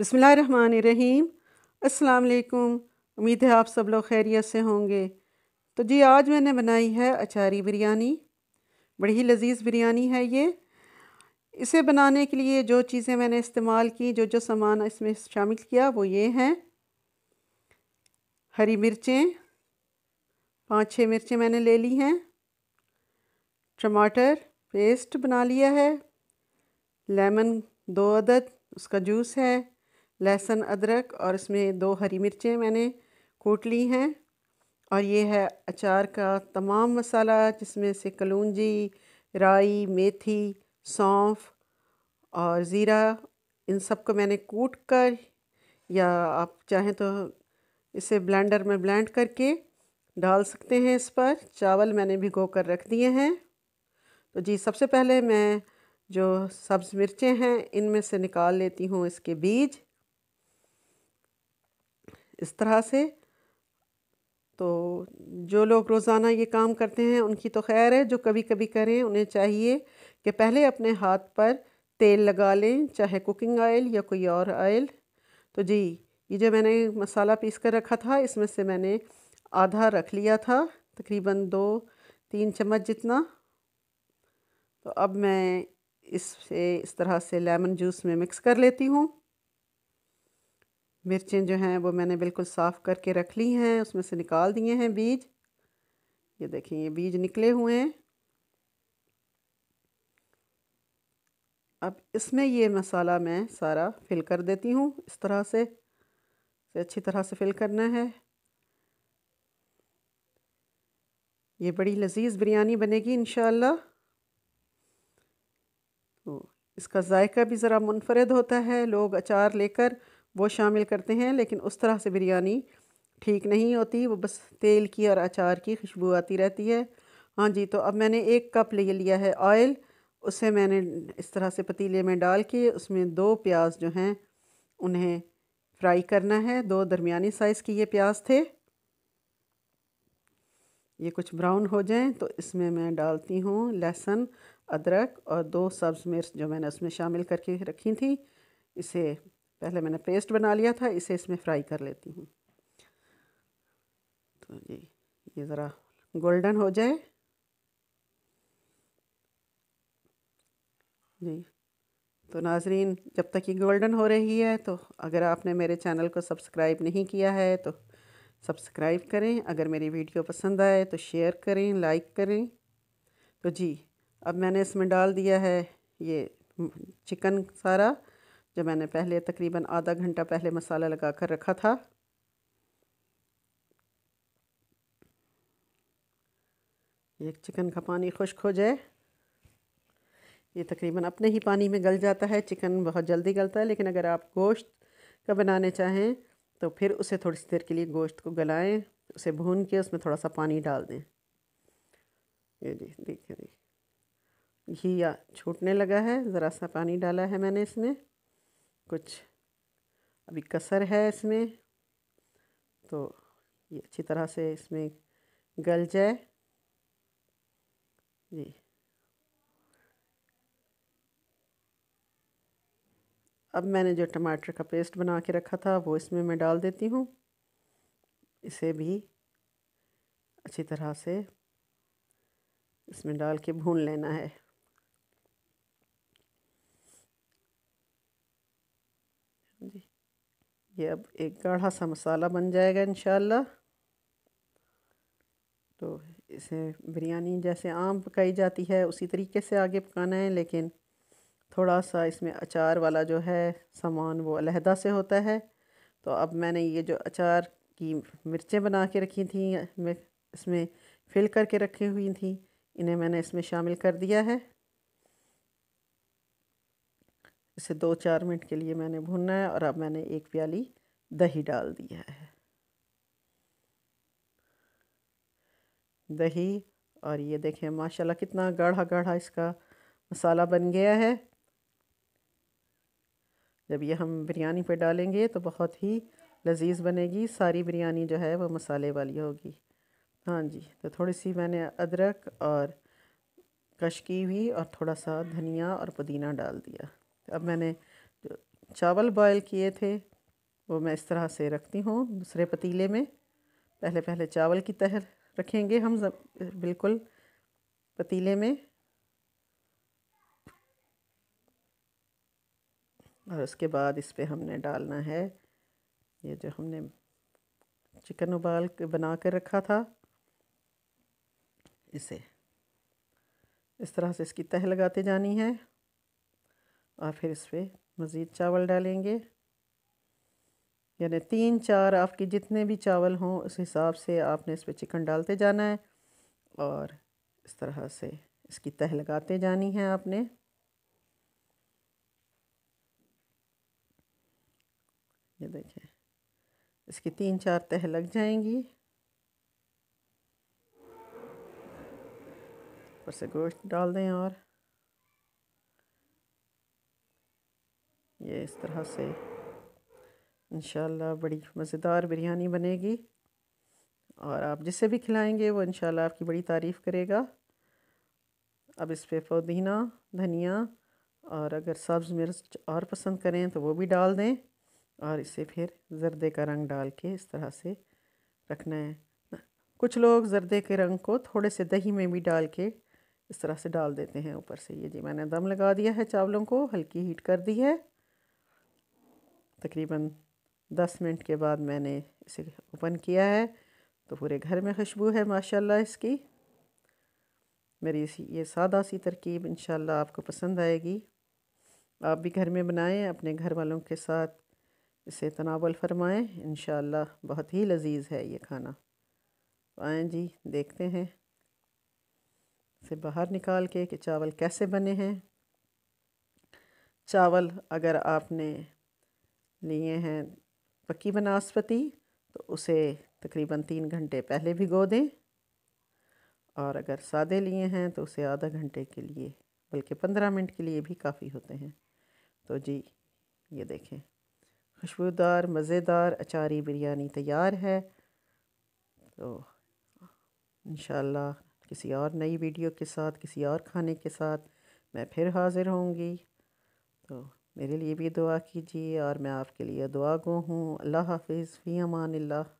बसमीम असलकुम उम्मीद है आप सब लोग खैरियत से होंगे तो जी आज मैंने बनाई है अचारी बिरयानी बड़ी ही लजीज़ बिरयानी है ये इसे बनाने के लिए जो चीज़ें मैंने इस्तेमाल की जो जो सामान इसमें शामिल किया वो ये हैं हरी मिर्चें पाँच छः मिर्चें मैंने ले ली हैं टमाटर पेस्ट बना लिया है लेमन दो अदद उसका जूस है लहसुन अदरक और इसमें दो हरी मिर्चें मैंने कूट ली हैं और ये है अचार का तमाम मसाला जिसमें से कलूंजी राई मेथी सौंफ और ज़ीरा इन सब को मैंने कूट कर या आप चाहें तो इसे ब्लेंडर में ब्लेंड करके डाल सकते हैं इस पर चावल मैंने भिगो कर रख दिए हैं तो जी सबसे पहले मैं जो सब्ज़ मिर्चें हैं इनमें से निकाल लेती हूँ इसके बीज इस तरह से तो जो लोग रोज़ाना ये काम करते हैं उनकी तो खैर है जो कभी कभी करें उन्हें चाहिए कि पहले अपने हाथ पर तेल लगा लें चाहे कुकिंग ऑयल या कोई और ऑयल तो जी ये जो मैंने मसाला पीस कर रखा था इसमें से मैंने आधा रख लिया था तकरीबन दो तीन चम्मच जितना तो अब मैं इसे इस तरह से लेमन जूस में मिक्स कर लेती हूँ मिर्चें जो हैं वो मैंने बिल्कुल साफ़ करके रख ली हैं उसमें से निकाल दिए हैं बीज ये देखें ये बीज निकले हुए हैं अब इसमें ये मसाला मैं सारा फिल कर देती हूँ इस तरह से इसे अच्छी तरह से फिल करना है ये बड़ी लजीज बिरयानी बनेगी इन तो इसका जायका भी ज़रा मुनफरद होता है लोग अचार लेकर वो शामिल करते हैं लेकिन उस तरह से बिरयानी ठीक नहीं होती वो बस तेल की और अचार की खुशबू आती रहती है हाँ जी तो अब मैंने एक कप ले लिया है ऑयल उसे मैंने इस तरह से पतीले में डाल के उसमें दो प्याज जो हैं उन्हें फ्राई करना है दो दरमिया साइज़ की ये प्याज थे ये कुछ ब्राउन हो जाएं तो इसमें मैं डालती हूँ लहसुन अदरक और दो सब्ज़ मिर्च जो मैंने उसमें शामिल करके रखी थी इसे पहले मैंने पेस्ट बना लिया था इसे इसमें फ्राई कर लेती हूँ तो जी ये ज़रा गोल्डन हो जाए जी तो नाजरीन जब तक ये गोल्डन हो रही है तो अगर आपने मेरे चैनल को सब्सक्राइब नहीं किया है तो सब्सक्राइब करें अगर मेरी वीडियो पसंद आए तो शेयर करें लाइक करें तो जी अब मैंने इसमें डाल दिया है ये चिकन हम्म, सारा जो मैंने पहले तकरीबन आधा घंटा पहले मसाला लगा कर रखा था एक चिकन का पानी खुश्क हो जाए ये तकरीबन अपने ही पानी में गल जाता है चिकन बहुत जल्दी गलता है लेकिन अगर आप गोश्त का बनाने चाहें तो फिर उसे थोड़ी सी देर के लिए गोश्त को गलाएं उसे भून के उसमें थोड़ा सा पानी डाल दें ये जी देखिए देखिए घी छूटने लगा है ज़रा सा पानी डाला है मैंने इसमें कुछ अभी कसर है इसमें तो ये अच्छी तरह से इसमें गल जाए जी अब मैंने जो टमाटर का पेस्ट बना के रखा था वो इसमें मैं डाल देती हूँ इसे भी अच्छी तरह से इसमें डाल के भून लेना है ये अब एक गाढ़ा सा मसाला बन जाएगा इन तो इसे बिरयानी जैसे आम पकाई जाती है उसी तरीके से आगे पकाना है लेकिन थोड़ा सा इसमें अचार वाला जो है सामान वो अलहदा से होता है तो अब मैंने ये जो अचार की मिर्चें बना के रखी थी इसमें फ़िल करके रखी हुई थी इन्हें मैंने इसमें शामिल कर दिया है इसे दो चार मिनट के लिए मैंने भुनना है और अब मैंने एक प्याली दही डाल दिया है दही और ये देखें माशाल्लाह कितना गाढ़ा गाढ़ा इसका मसाला बन गया है जब ये हम बिरयानी पे डालेंगे तो बहुत ही लजीज बनेगी सारी बिरयानी जो है वो मसाले वाली होगी हाँ जी तो थोड़ी सी मैंने अदरक और कश की हुई और थोड़ा सा धनिया और पुदीना डाल दिया अब मैंने चावल बॉयल किए थे वो मैं इस तरह से रखती हूँ दूसरे पतीले में पहले पहले चावल की तह रखेंगे हम बिल्कुल पतीले में और उसके बाद इस पर हमने डालना है ये जो हमने चिकन उबाल के बना कर रखा था इसे इस तरह से इसकी तह लगाते जानी है और फिर इस पर मज़ीद चावल डालेंगे यानी तीन चार आपके जितने भी चावल हों उस हिसाब से आपने इस पर चिकन डालते जाना है और इस तरह से इसकी तह लगाते जानी है आपने ये देखें इसकी तीन चार तह लग जाएंगी ऊपर से गोश्त डाल दें और इस तरह से इन बड़ी मज़ेदार बिरयानी बनेगी और आप जिसे भी खिलाएंगे वो इन आपकी बड़ी तारीफ़ करेगा अब इस पर पुदीना धनिया और अगर सब्ज़ मिर्च और पसंद करें तो वो भी डाल दें और इसे फिर जर्दे का रंग डाल के इस तरह से रखना है कुछ लोग जर्दे के रंग को थोड़े से दही में भी डाल के इस तरह से डाल देते हैं ऊपर से ये जी मैंने दम लगा दिया है चावलों को हल्की हीट कर दी है तकरीबन दस मिनट के बाद मैंने इसे ओपन किया है तो पूरे घर में खुशबू है माशाल्लाह इसकी मेरी इसी ये सादा सी तरकीब इन आपको पसंद आएगी आप भी घर में बनाएं अपने घर वालों के साथ इसे तनावल फरमाएं इन बहुत ही लजीज है ये खाना तो आएँ जी देखते हैं इसे बाहर निकाल के कि चावल कैसे बने हैं चावल अगर आपने लिए हैं पक्की बनास्पति तो उसे तकरीबन तीन घंटे पहले भिगो दें और अगर सादे लिए हैं तो उसे आधा घंटे के लिए बल्कि पंद्रह मिनट के लिए भी काफ़ी होते हैं तो जी ये देखें खुशबूदार मज़ेदार अचारी बिरयानी तैयार है तो इन किसी और नई वीडियो के साथ किसी और खाने के साथ मैं फिर हाज़िर होंगी तो मेरे लिए भी दुआ कीजिए और मैं आपके लिए दुआ गो हूँ अल्लाह हाफिज़ फ़ी अमान